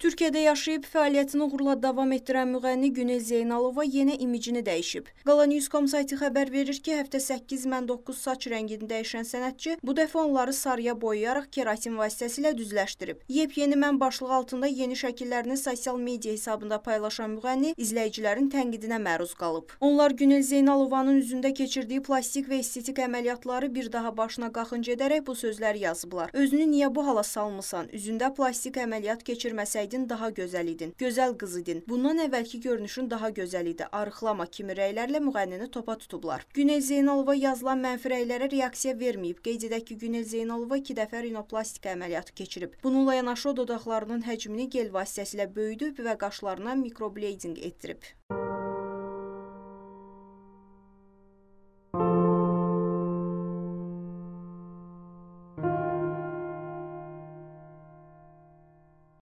Türkiyədə yaşayıb fəaliyyətini uğurla davam etdirən müğənni Günel Zeynalova yenə imicini dəyişib. Qala News.com sayti xəbər verir ki, həftə 8 mən 9 saç rəngini dəyişən sənətçi bu dəfə onları sarıya boyayaraq keratin vasitəsilə düzləşdirib. Yepyeni mən başlığı altında yeni şəkillərini sosial media hesabında paylaşan müğənni izləyicilərin tənqidinə məruz qalıb. Onlar Günel Zeynalovanın üzündə keçirdiyi plastik və estetik əməliyyatları bir daha başına qaxınc edərək bu sözləri yazıblar. Özünü niyə bu hala salmısan? Üzündə plastik əməliyyat keçirməsək idin, daha gözəl idin, gözəl qız idin. Bundan əvvəlki görünüşün daha gözəl idi. Arıqlama kimi rəylərlə müğənnini topa tutublar. Günel Zeynalova yazılan mənfi rəylərə reaksiya verməyib. Qeyd edək ki, Günel Zeynalova 2 dəfə rinoplastika əməliyyatı keçirib. Bununla yanaşı o dodaqlarının həcmini gel vasitəsilə böyüdüb və qaşlarına mikrobleyting etdirib.